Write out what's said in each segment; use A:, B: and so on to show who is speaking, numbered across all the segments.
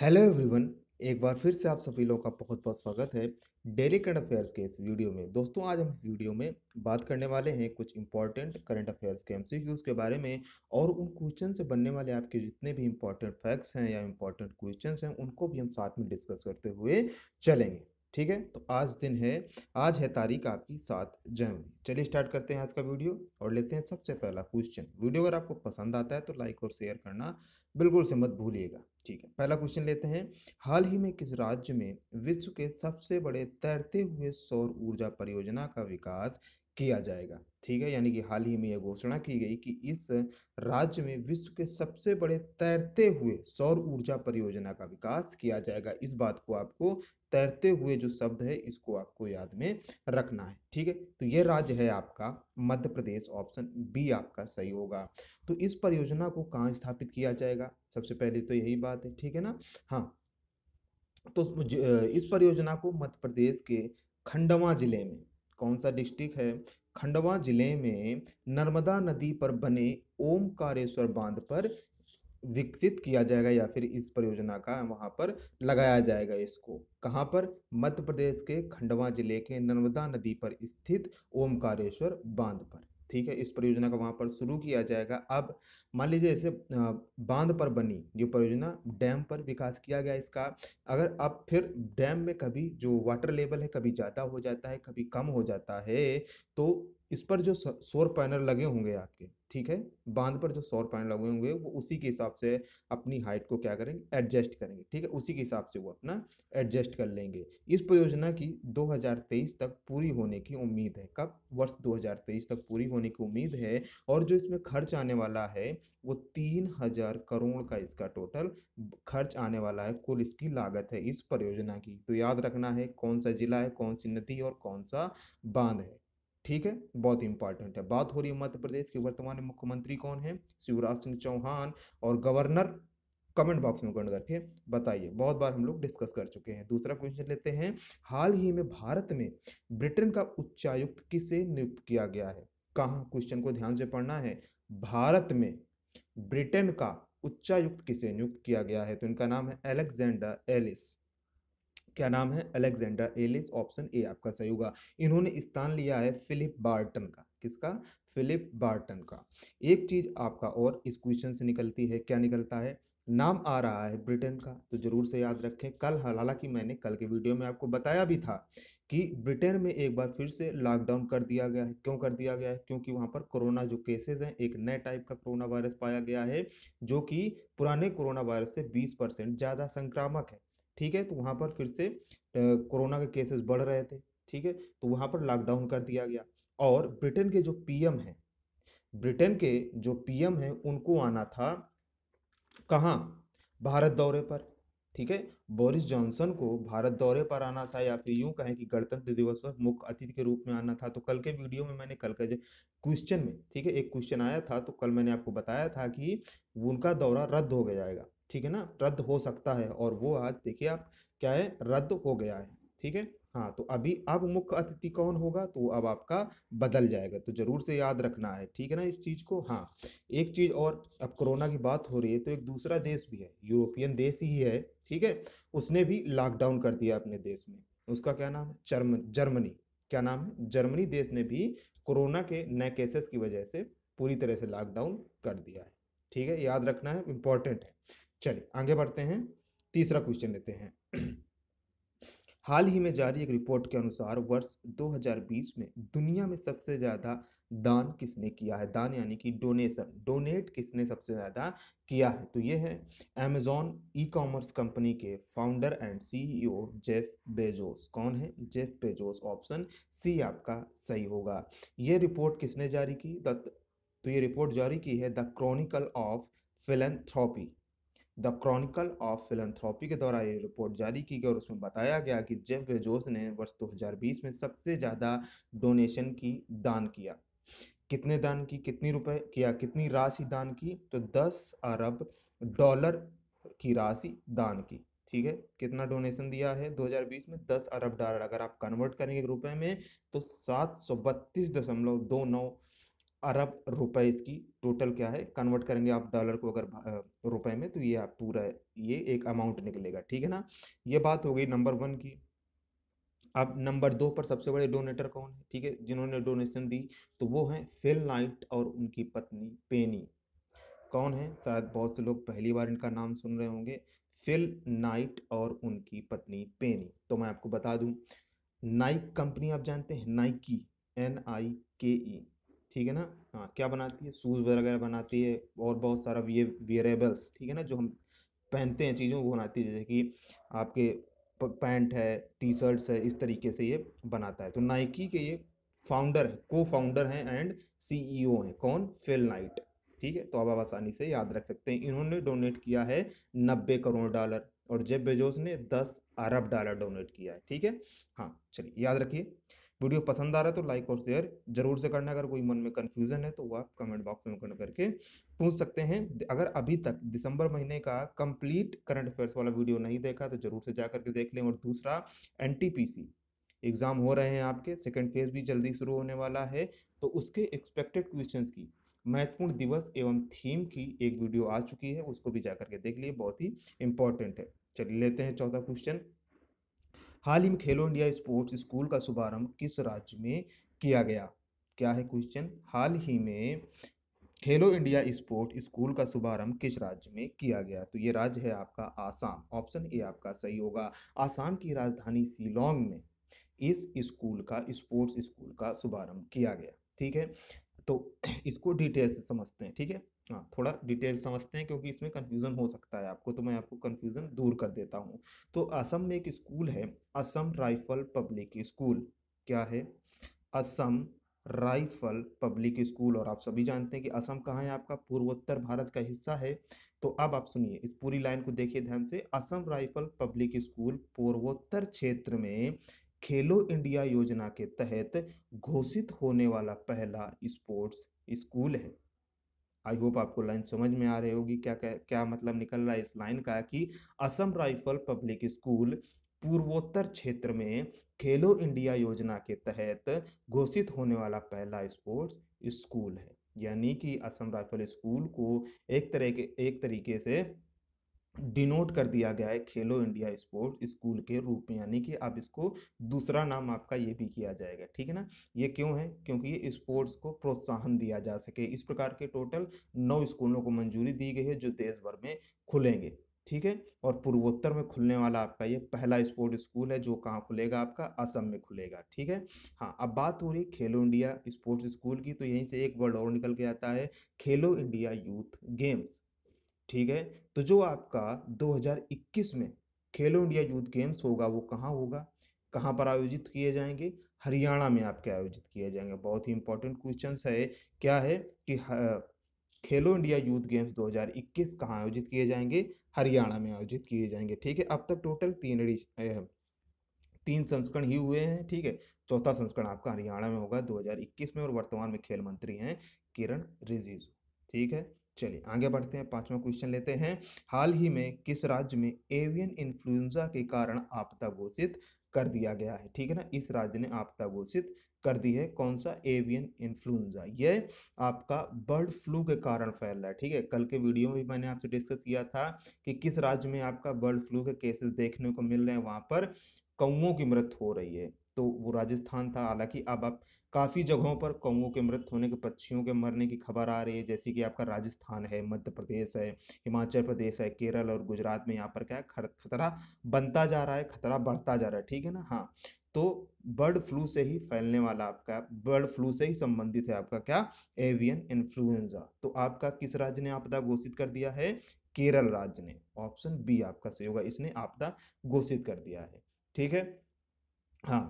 A: hello everyone एक बार फिर से आप सभी लोगों का बहुत बहुत स्वागत है डेली करंट अफेयर्स के इस वीडियो में दोस्तों आज हम इस वीडियो में बात करने वाले हैं कुछ इंपॉर्टेंट करंट अफेयर्स के एमसीक्यूज के बारे में और उन क्वेश्चन से बनने वाले आपके जितने भी इंपॉर्टेंट फैक्ट्स हैं या इंपॉर्टेंट क्वेश्चन हैं उनको भी हम साथ में डिस्कस करते हुए चलेंगे ठीक है तो आज दिन है आज है तारीख आपकी सात जनवरी चलिए स्टार्ट करते हैं आज का वीडियो और लेते हैं सबसे पहला क्वेश्चन वीडियो अगर आपको पसंद आता है तो लाइक और शेयर करना बिल्कुल से मत भूलिएगा ठीक है पहला क्वेश्चन लेते हैं हाल ही में किस राज्य में विश्व के सबसे बड़े तैरते हुए सौर ऊर्जा परियोजना का विकास किया जाएगा ठीक है यानी कि हाल ही में यह घोषणा की गई कि इस राज्य में विश्व के सबसे बड़े तैरते हुए सौर ऊर्जा परियोजना का विकास किया जाएगा इस बात को आपको तैरते हुए जो शब्द है इसको आपको याद में रखना है ठीक है तो यह राज्य है आपका मध्य प्रदेश ऑप्शन बी आपका सही होगा तो इस परियोजना को कहाँ स्थापित किया जाएगा सबसे पहले तो यही बात है ठीक है ना हाँ तो इस परियोजना को मध्य प्रदेश के खंडवा जिले में कौन सा डिस्ट्रिक्ट है खंडवा जिले में नर्मदा नदी पर बने ओमकारेश्वर बांध पर विकसित किया जाएगा या फिर इस परियोजना का वहाँ पर लगाया जाएगा इसको कहाँ पर मध्य प्रदेश के खंडवा जिले के नर्मदा नदी पर स्थित ओमकारेश्वर बांध पर ठीक है इस परियोजना का वहाँ पर शुरू किया जाएगा अब मान लीजिए जैसे बांध पर बनी जो परियोजना डैम पर विकास किया गया इसका अगर अब फिर डैम में कभी जो वाटर लेवल है कभी ज़्यादा हो जाता है कभी कम हो जाता है तो इस पर जो सौर पैनल लगे होंगे आपके ठीक है बांध पर जो सौर पैनल लगे होंगे वो उसी के हिसाब से अपनी हाइट को क्या करेंगे एडजस्ट करेंगे ठीक है उसी के हिसाब से वो अपना एडजस्ट कर लेंगे इस परियोजना की 2023 तक पूरी होने की उम्मीद है कब वर्ष 2023 तक पूरी होने की उम्मीद है और जो इसमें खर्च आने वाला है वो तीन हजार करोड़ का इसका टोटल खर्च आने वाला है कुल इसकी लागत है इस परियोजना की तो याद रखना है कौन सा जिला है कौन सी नदी और कौन सा बांध है ठीक है बहुत इंपॉर्टेंट है बात हो रही है मध्य प्रदेश के वर्तमान मुख्यमंत्री कौन है शिवराज सिंह चौहान और गवर्नर कमेंट बॉक्स में कमेंट करके बताइए बहुत बार हम लोग डिस्कस कर चुके हैं दूसरा क्वेश्चन लेते हैं हाल ही में भारत में ब्रिटेन का उच्चायुक्त किसे नियुक्त किया गया है कहाँ क्वेश्चन को ध्यान से पढ़ना है भारत में ब्रिटेन का उच्चायुक्त किसे नियुक्त किया गया है तो इनका नाम है एलेक्जेंडर एलिस क्या नाम है अलेक्जेंडर एलिस ऑप्शन ए आपका सही होगा इन्होंने स्थान लिया है फिलिप बार्टन का किसका फिलिप बार्टन का एक चीज आपका और इस क्वेश्चन से निकलती है क्या निकलता है नाम आ रहा है ब्रिटेन का तो जरूर से याद रखें कल हालांकि मैंने कल के वीडियो में आपको बताया भी था कि ब्रिटेन में एक बार फिर से लॉकडाउन कर दिया गया है क्यों कर दिया गया है क्योंकि वहाँ पर कोरोना जो केसेस हैं एक नए टाइप का कोरोना वायरस पाया गया है जो कि पुराने कोरोना वायरस से 20 परसेंट ज़्यादा संक्रामक है ठीक है तो वहाँ पर फिर से कोरोना के केसेस बढ़ रहे थे ठीक है तो वहाँ पर लॉकडाउन कर दिया गया और ब्रिटेन के जो पीएम हैं ब्रिटेन के जो पीएम हैं उनको आना था कहाँ भारत दौरे पर ठीक है बोरिस जॉनसन को भारत दौरे पर आना था या फिर यूं कहें कि गणतंत्र दिवस पर मुख्य अतिथि के रूप में आना था तो कल के वीडियो में मैंने कल का क्वेश्चन में ठीक है एक क्वेश्चन आया था तो कल मैंने आपको बताया था कि उनका दौरा रद्द हो गया जाएगा ठीक है ना रद्द हो सकता है और वो आज देखिए आप क्या है रद्द हो गया है ठीक है हाँ तो अभी अब मुख्य अतिथि कौन होगा तो अब आपका बदल जाएगा तो जरूर से याद रखना है ठीक है ना इस चीज़ को हाँ एक चीज़ और अब कोरोना की बात हो रही है तो एक दूसरा देश भी है यूरोपियन देश ही है ठीक है उसने भी लॉकडाउन कर दिया अपने देश में उसका क्या नाम है जर्म जर्मनी क्या नाम है जर्मनी देश ने भी कोरोना के नए केसेस की वजह से पूरी तरह से लॉकडाउन कर दिया है ठीक है याद रखना है इम्पॉर्टेंट है चलिए आगे बढ़ते हैं तीसरा क्वेश्चन लेते हैं हाल ही में जारी एक रिपोर्ट के अनुसार वर्ष 2020 में दुनिया में सबसे ज़्यादा दान किसने किया है दान यानी कि डोनेशन डोनेट किसने सबसे ज़्यादा किया है तो ये है अमेजोन ई कॉमर्स कंपनी के founder and CEO Jeff Bezos कौन है जेफ बेजोस ऑप्शन सी आपका सही होगा ये रिपोर्ट किसने जारी की द तो ये रिपोर्ट जारी की है the Chronicle of Philanthropy the Chronicle of Philanthropy के द्वारा ये रिपोर्ट जारी की गई और उसमें बताया गया कि जेफ बेजोस ने वर्ष 2020 में सबसे ज़्यादा डोनेशन की दान किया कितने दान की कितनी रुपए किया कितनी राशि दान की तो 10 अरब डॉलर की राशि दान की ठीक है कितना डोनेशन दिया है 2020 में 10 अरब डॉलर अगर आप कन्वर्ट करेंगे रुपए में तो सात सौ बत्तीस दशमलव दो नौ अरब रुपए इसकी टोटल क्या है कन्वर्ट करेंगे आप डॉलर को अगर रुपए में तो ये आप पूरा ये एक अमाउंट निकलेगा ठीक है ना ये बात हो गई नंबर वन की अब नंबर दो पर सबसे बड़े डोनेटर कौन है ठीक है जिन्होंने डोनेशन दी तो वो हैं फिल नाइट और उनकी पत्नी पेनी कौन है शायद बहुत से लोग पहली बार इनका नाम सुन रहे होंगे फिल नाइट और उनकी पत्नी पेनी तो मैं आपको बता दूं नाइक कंपनी आप जानते हैं नाइकी एन आई के ई ठीक है ना हाँ क्या बनाती है शूज़ वगैरह बनाती है और बहुत सारा वे वेरेबल्स ठीक है ना जो हम पहनते हैं चीज़ों को बनाती है जैसे कि आपके पैंट है टी शर्ट्स है इस तरीके से ये बनाता है तो नाइकी के ये फाउंडर है को फाउंडर हैं एंड सी ओ हैं कौन फिल नाइट ठीक है तो अब आप आसानी से याद रख सकते हैं इन्होंने डोनेट किया है नब्बे करोड़ डॉलर और जेब बेजोस ने दस अरब डॉलर डोनेट किया है ठीक है हाँ चलिए याद रखिए वीडियो पसंद आ रहा है तो लाइक और शेयर जरूर से करना अगर कोई मन में कन्फ्यूजन है तो वो आप कमेंट बॉक्स में कमेंट करके पूछ सकते हैं अगर अभी तक दिसंबर महीने का कंप्लीट करंट अफेयर्स वाला वीडियो नहीं देखा तो जरूर से जा करके देख लें और दूसरा एन एग्ज़ाम हो रहे हैं आपके सेकेंड फेज भी जल्दी शुरू होने वाला है तो उसके एक्सपेक्टेड क्वेश्चन की महत्वपूर्ण दिवस एवं थीम की एक वीडियो आ चुकी है उसको भी जाकर के देख लिए बहुत ही इंपॉर्टेंट है चलिए लेते हैं चौथा क्वेश्चन हाल ही में खेलो इंडिया स्पोर्ट्स स्कूल का शुभारंभ किस राज्य में किया गया क्या है क्वेश्चन हाल ही में खेलो इंडिया स्पोर्ट स्कूल का शुभारंभ किस राज्य में किया गया तो ये राज्य है आपका आसाम ऑप्शन ए आपका सही होगा आसाम की राजधानी शिलोंग में इस स्कूल का स्पोर्ट्स स्कूल का शुभारंभ किया गया ठीक है तो इसको डिटेल से समझते हैं ठीक है हाँ थोड़ा डिटेल समझते हैं क्योंकि इसमें कन्फ्यूज़न हो सकता है आपको तो मैं आपको कन्फ्यूज़न दूर कर देता हूँ तो असम में एक स्कूल है असम राइफल पब्लिक स्कूल क्या है असम राइफल पब्लिक स्कूल और आप सभी जानते हैं कि असम कहाँ है आपका पूर्वोत्तर भारत का हिस्सा है तो अब आप सुनिए इस पूरी लाइन को देखिए ध्यान से असम राइफल पब्लिक स्कूल पूर्वोत्तर क्षेत्र में खेलो इंडिया योजना के तहत घोषित होने वाला पहला स्पोर्ट्स स्कूल है आई होप आपको लाइन समझ में आ रही होगी क्या क्या क्या मतलब निकल रहा है इस लाइन का कि असम राइफल पब्लिक स्कूल पूर्वोत्तर क्षेत्र में खेलो इंडिया योजना के तहत घोषित होने वाला पहला स्पोर्ट्स स्कूल है यानी कि असम राइफल स्कूल को एक तरह के एक तरीके से डिनोट कर दिया गया है खेलो इंडिया स्पोर्ट स्कूल के रूप में यानी कि अब इसको दूसरा नाम आपका ये भी किया जाएगा ठीक है ना ये क्यों है क्योंकि ये स्पोर्ट्स को प्रोत्साहन दिया जा सके इस प्रकार के टोटल नौ स्कूलों को मंजूरी दी गई है जो देश भर में खुलेंगे ठीक है और पूर्वोत्तर में खुलने वाला आपका ये पहला स्पोर्ट स्कूल है जो कहाँ खुलेगा आपका असम में खुलेगा ठीक है हाँ अब बात हो रही खेलो इंडिया स्पोर्ट्स स्कूल की तो यहीं से एक वर्ड और निकल के आता है खेलो इंडिया यूथ गेम्स ठीक है तो जो आपका 2021 में खेलो इंडिया यूथ गेम्स होगा वो कहाँ होगा कहाँ पर आयोजित किए जाएंगे हरियाणा में आपके आयोजित किए जाएंगे बहुत ही इंपॉर्टेंट क्वेश्चन है क्या है कि खेलो इंडिया यूथ गेम्स 2021 कहाँ आयोजित किए जाएंगे हरियाणा में आयोजित किए जाएंगे ठीक है अब तक टोटल तीन तीन संस्करण ही हुए हैं ठीक है चौथा संस्करण आपका हरियाणा में होगा 2021 में और वर्तमान में खेल मंत्री हैं किरण रिजिजू ठीक है चलिए आगे बढ़ते हैं पांचवा क्वेश्चन लेते हैं हाल ही में किस राज्य में एवियन इन्फ्लुएंजा के कारण आपदा घोषित कर दिया गया है ठीक है ना इस राज्य ने आपदा घोषित कर दी है कौन सा एवियन इन्फ्लुएंजा ये आपका बर्ड फ्लू के कारण फैल रहा है ठीक है कल के वीडियो में भी मैंने आपसे डिस्कस किया था कि किस राज्य में आपका बर्ड फ्लू के केसेस देखने को मिल रहे हैं वहां पर कौओं की मृत्यु हो रही है तो वो राजस्थान था हालांकि अब आप काफ़ी जगहों पर कौओं के मृत होने के पक्षियों के मरने की खबर आ रही है जैसे कि आपका राजस्थान है मध्य प्रदेश है हिमाचल प्रदेश है केरल और गुजरात में यहाँ पर क्या है खतरा बनता जा रहा है खतरा बढ़ता जा रहा है ठीक है ना हाँ तो बर्ड फ्लू से ही फैलने वाला आपका बर्ड फ्लू से ही संबंधित है आपका क्या एवियन इन्फ्लुएंजा तो आपका किस राज्य ने आपदा घोषित कर दिया है केरल राज्य ने ऑप्शन बी आपका सही होगा इसने आपदा घोषित कर दिया है ठीक है हाँ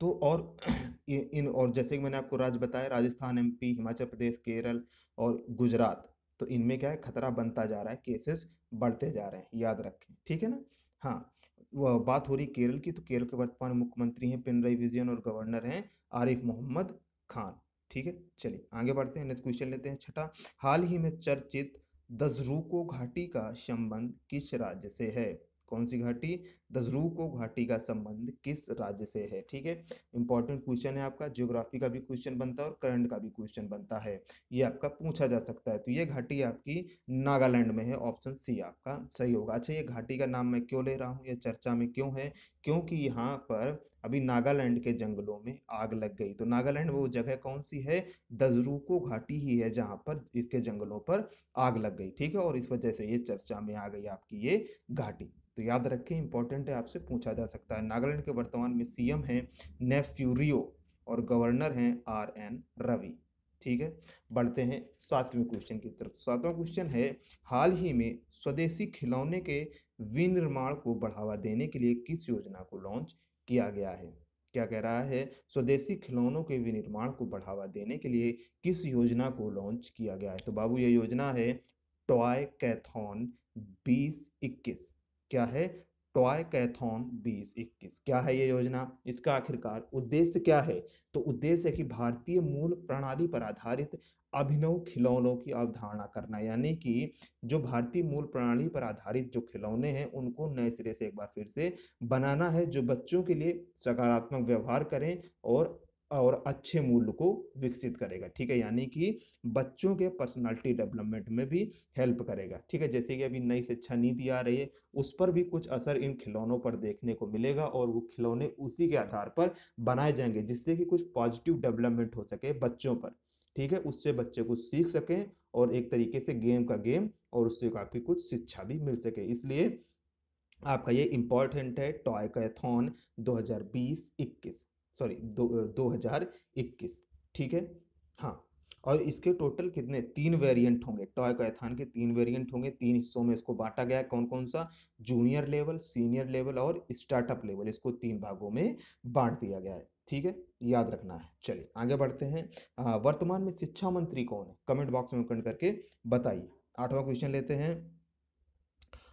A: तो और इन और जैसे कि मैंने आपको राज्य बताया राजस्थान एमपी हिमाचल प्रदेश केरल और गुजरात तो इनमें क्या है खतरा बनता जा रहा है केसेस बढ़ते जा रहे हैं याद रखें ठीक है ना हाँ वह बात हो रही केरल की तो केरल के वर्तमान मुख्यमंत्री हैं पिनराई विजयन और गवर्नर हैं आरिफ मोहम्मद खान ठीक है चलिए आगे बढ़ते हैं नेक्स्ट क्वेश्चन लेते हैं छठा हाल ही में चर्चित दजरूको घाटी का संबंध किस राज्य से है कौन सी घाटी दजरूको घाटी का संबंध किस राज्य से है ठीक है इंपॉर्टेंट क्वेश्चन है आपका ज्योग्राफी का भी क्वेश्चन बनता है और करंट का भी क्वेश्चन बनता है ये आपका पूछा जा सकता है तो ये घाटी आपकी नागालैंड में है ऑप्शन सी आपका सही होगा अच्छा ये घाटी का नाम मैं क्यों ले रहा हूँ ये चर्चा में क्यों है क्योंकि यहाँ पर अभी नागालैंड के जंगलों में आग लग गई तो नागालैंड वो जगह कौन सी है दजरूको घाटी ही है जहाँ पर इसके जंगलों पर आग लग गई ठीक है और इस वजह से ये चर्चा में आ गई आपकी ये घाटी तो याद रखें इंपॉर्टेंट है आपसे पूछा जा सकता है नागालैंड के वर्तमान में सीएम हैं नेफ्यूरियो और गवर्नर हैं आर एन रवि ठीक है बढ़ते हैं सातवें क्वेश्चन की तरफ सातवां क्वेश्चन है हाल ही में स्वदेशी खिलौने के विनिर्माण को बढ़ावा देने के लिए किस योजना को लॉन्च किया गया है क्या कह रहा है स्वदेशी खिलौनों के विनिर्माण को बढ़ावा देने के लिए किस योजना को लॉन्च किया गया है तो बाबू यह योजना है टॉय कैथॉन इक्कीस क्या है टॉय कैथॉन 2021 क्या है ये योजना इसका आखिरकार उद्देश्य क्या है तो उद्देश्य है कि भारतीय मूल प्रणाली पर आधारित अभिनव खिलौनों की अवधारणा करना यानी कि जो भारतीय मूल प्रणाली पर आधारित जो खिलौने हैं उनको नए सिरे से एक बार फिर से बनाना है जो बच्चों के लिए सकारात्मक व्यवहार करें और और अच्छे मूल्य को विकसित करेगा ठीक है यानी कि बच्चों के पर्सनालिटी डेवलपमेंट में भी हेल्प करेगा ठीक है जैसे कि अभी नई शिक्षा नीति आ रही है उस पर भी कुछ असर इन खिलौनों पर देखने को मिलेगा और वो खिलौने उसी के आधार पर बनाए जाएंगे जिससे कि कुछ पॉजिटिव डेवलपमेंट हो सके बच्चों पर ठीक है उससे बच्चे कुछ सीख सकें और एक तरीके से गेम का गेम और उससे काफ़ी कुछ शिक्षा भी मिल सके इसलिए आपका ये इम्पॉर्टेंट है टॉय कैथॉन दो हज़ार सॉरी दो हजार इक्कीस ठीक है हाँ और इसके टोटल कितने तीन वेरिएंट होंगे टॉय कैथान के तीन वेरिएंट होंगे तीन हिस्सों में इसको बांटा गया है कौन कौन सा जूनियर लेवल सीनियर लेवल और स्टार्टअप लेवल इसको तीन भागों में बांट दिया गया है ठीक है याद रखना है चलिए आगे बढ़ते हैं आ, वर्तमान में शिक्षा मंत्री कौन है कमेंट बॉक्स में कमेंट करके बताइए आठवां क्वेश्चन लेते हैं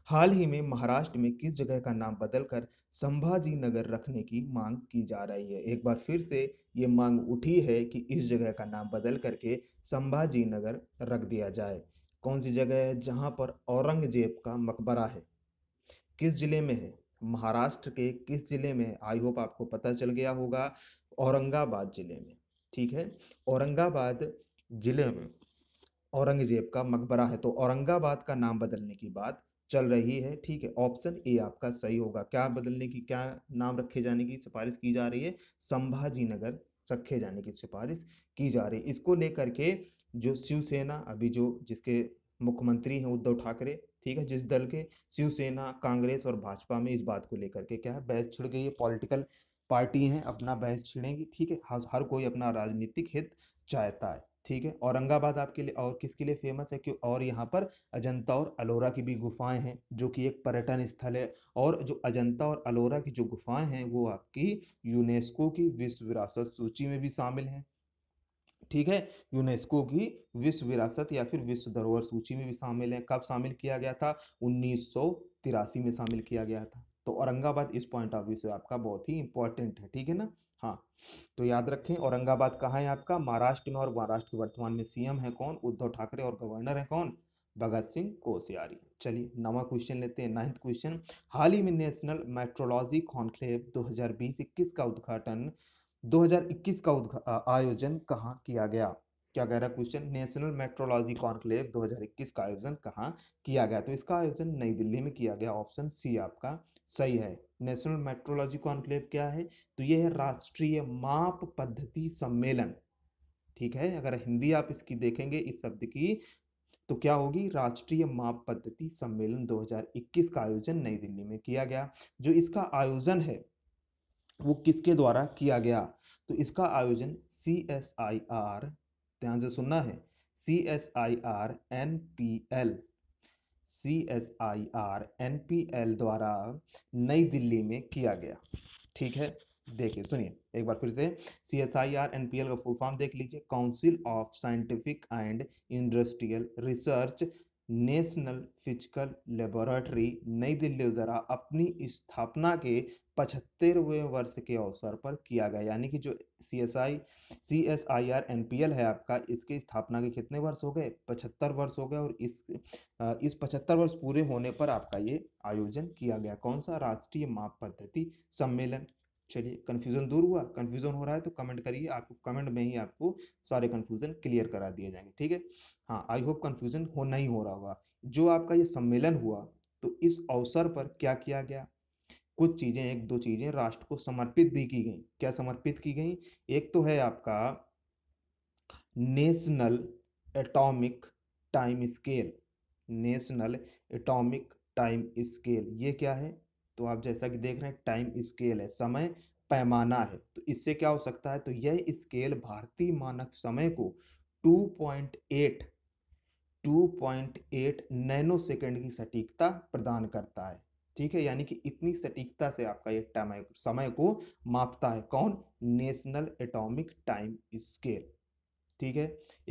A: हाल ही में महाराष्ट्र में किस जगह का नाम बदलकर संभाजी नगर रखने की मांग की जा रही है एक बार फिर से ये मांग उठी है कि इस जगह का नाम बदल करके संभाजी नगर रख दिया जाए कौन सी जगह है जहाँ पर औरंगजेब का मकबरा है किस जिले में है महाराष्ट्र के किस जिले में आई होप आपको पता चल गया होगा औरंगाबाद जिले में ठीक है औरंगाबाद जिले में औरंगजेब का मकबरा है तो औरंगाबाद का नाम बदलने की बात चल रही है ठीक है ऑप्शन ए आपका सही होगा क्या बदलने की क्या नाम रखे जाने की सिफारिश की जा रही है संभाजी नगर रखे जाने की सिफारिश की जा रही है इसको लेकर के जो शिवसेना अभी जो जिसके मुख्यमंत्री हैं उद्धव ठाकरे ठीक है जिस दल के शिवसेना कांग्रेस और भाजपा में इस बात को लेकर के क्या है बहस छिड़ गई है पॉलिटिकल पार्टी हैं अपना बहस छिड़ेंगी ठीक है हर कोई अपना राजनीतिक हित चाहता है ठीक है औरंगाबाद आपके लिए और किसके लिए फेमस है क्यों और यहाँ पर अजंता और अलोरा की भी गुफाएं हैं जो कि एक पर्यटन स्थल है और जो अजंता और अलोरा की जो गुफाएं हैं वो आपकी यूनेस्को की विश्व विरासत सूची में भी शामिल हैं ठीक है यूनेस्को की विश्व विरासत या फिर विश्व धरोहर सूची में भी शामिल है कब शामिल किया गया था उन्नीस में शामिल किया गया था तो औरंगाबाद इस पॉइंट ऑफ व्यू से आपका बहुत ही इंपॉर्टेंट है ठीक है ना हाँ तो याद रखें औरंगाबाद कहाँ है आपका महाराष्ट्र में और महाराष्ट्र के वर्तमान में सीएम है कौन उद्धव ठाकरे और गवर्नर है कौन भगत सिंह कोश्यारी चलिए नवा क्वेश्चन लेते हैं नाइन्थ क्वेश्चन हाल ही में नेशनल मेट्रोलॉजी कॉन्क्लेव 2020-21 का उद्घाटन 2021 का उद्घा आयोजन कहाँ किया गया क्या कह रहा है क्वेश्चन नेशनल मेट्रोलॉजी कॉन्क्लेव 2021 का आयोजन कहाँ किया गया तो इसका आयोजन नई दिल्ली में किया गया ऑप्शन सी आपका सही है नेशनल मेट्रोलॉजी कॉन्क्लेव क्या है तो यह है राष्ट्रीय माप पद्धति सम्मेलन ठीक है अगर हिंदी आप इसकी देखेंगे इस शब्द की तो क्या होगी राष्ट्रीय माप पद्धति सम्मेलन 2021 का आयोजन नई दिल्ली में किया गया जो इसका आयोजन है वो किसके द्वारा किया गया तो इसका आयोजन सी एस आई आर ध्यान से सुनना है C S I R N P L C S I R N P L द्वारा नई दिल्ली में किया गया ठीक है देखिए सुनिए एक बार फिर से C S I R N P L का फुल फॉर्म देख लीजिए council of scientific and industrial research national physical laboratory New Delhi द्वारा अपनी स्थापना के पचहत्तरवें वर्ष के अवसर पर किया गया यानी कि जो C S I C S I R N P L है आपका इसके स्थापना के कितने वर्ष हो गए पचहत्तर वर्ष हो गए और इस इस पचहत्तर वर्ष पूरे होने पर आपका ये आयोजन किया गया कौन सा राष्ट्रीय माप पद्धति सम्मेलन चलिए कन्फ्यूजन दूर हुआ कन्फ्यूजन हो रहा है तो कमेंट करिए आपको कमेंट में ही आपको सारे कन्फ्यूजन क्लियर करा दिए जाएंगे ठीक है हाँ आई होप कन्फ्यूजन हो नहीं हो रहा होगा जो आपका ये सम्मेलन हुआ तो इस अवसर पर क्या किया गया कुछ चीज़ें एक दो चीज़ें राष्ट्र को समर्पित भी की गई क्या समर्पित की गई एक तो है आपका national atomic time scale national atomic time scale ये क्या है तो आप जैसा कि देख रहे हैं टाइम स्केल है समय पैमाना है तो इससे क्या हो सकता है तो यह स्केल भारतीय मानक समय को 2.8 2.8 नैनो सेकंड की सटीकता प्रदान करता है ठीक है यानी कि इतनी सटीकता से आपका ये टाइम समय को मापता है कौन नेशनल एटॉमिक टाइम स्केल ठीक है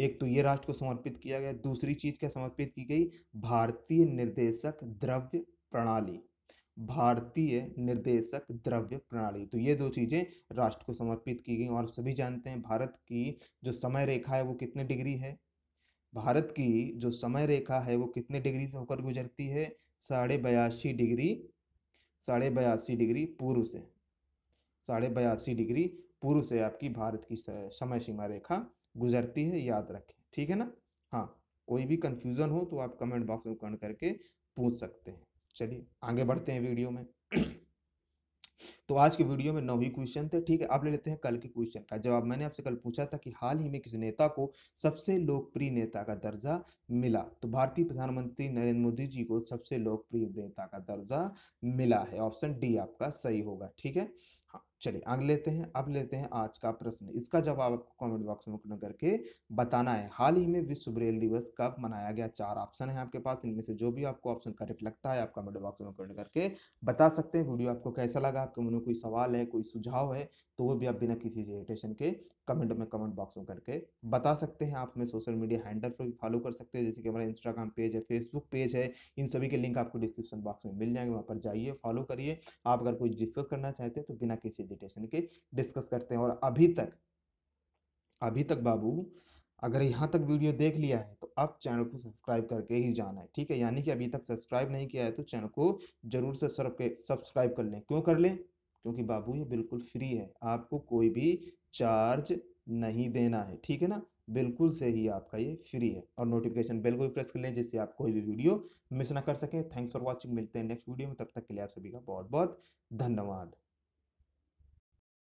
A: एक तो ये राष्ट्र को समर्पित किया गया दूसरी चीज क्या समर्पित की गई भारतीय निर्देशक द्रव्य प्रणाली भारतीय निर्देशक द्रव्य प्रणाली तो ये दो चीज़ें राष्ट्र को समर्पित की गई और सभी जानते हैं भारत की जो समय रेखा है वो कितने डिग्री है भारत की जो समय रेखा है वो कितने डिग्री से होकर गुजरती है साढ़े बयासी डिग्री साढ़े बयासी डिग्री पूर्व से साढ़े बयासी डिग्री पूर्व से आपकी भारत की समय सीमा रेखा गुजरती है याद रखें ठीक है ना हाँ कोई भी कन्फ्यूज़न हो तो आप कमेंट बॉक्स में कमेंट करके पूछ सकते हैं चलिए आगे बढ़ते हैं वीडियो में तो आज के वीडियो में नौ ही क्वेश्चन थे ठीक है अब ले लेते हैं कल के क्वेश्चन का जवाब मैंने आपसे कल पूछा था कि हाल ही में किस नेता को सबसे लोकप्रिय नेता का दर्जा मिला तो भारतीय प्रधानमंत्री नरेंद्र मोदी जी को सबसे लोकप्रिय नेता का दर्जा मिला है ऑप्शन डी आपका सही होगा ठीक है हाँ चलिए आगे लेते हैं अब लेते हैं आज का प्रश्न इसका जवाब आपको कमेंट बॉक्स में करके बताना है हाल ही में विश्व ब्रेल दिवस कब मनाया गया चार ऑप्शन है आपके पास इनमें से जो भी आपको ऑप्शन करेक्ट लगता है आप कमेंट बॉक्स में कमेंट करके बता सकते हैं वीडियो आपको कैसा लगा आपके मन में कोई सवाल है कोई सुझाव है तो वो भी आप बिना किसी हेजिटेशन के कमेंट में कमेंट बॉक्स में करके बता सकते हैं आप हमें सोशल मीडिया हैंडल पर भी फॉलो कर सकते हैं जैसे कि हमारा इंस्टाग्राम पेज है फेसबुक पेज है इन सभी के लिंक आपको डिस्क्रिप्शन बॉक्स में मिल जाएंगे वहाँ पर जाइए फॉलो करिए आप अगर कोई डिस्कस करना चाहते हैं तो बिना किस एजिटेशन की डिस्कस करते हैं और अभी तक अभी तक बाबू अगर यहाँ तक वीडियो देख लिया है तो अब चैनल को सब्सक्राइब करके ही जाना है ठीक है यानी कि अभी तक सब्सक्राइब नहीं किया है तो चैनल को जरूर से सब्सक्राइब कर लें क्यों कर लें क्योंकि बाबू ये बिल्कुल फ्री है आपको कोई भी चार्ज नहीं देना है ठीक है ना बिल्कुल से ही आपका ये फ्री है और नोटिफिकेशन बेल को भी प्रेस कर लें जिससे आप कोई भी वीडियो मिस ना कर सकें थैंक्स फॉर वॉचिंग मिलते हैं नेक्स्ट वीडियो में तब तक के लिए आप सभी का बहुत बहुत धन्यवाद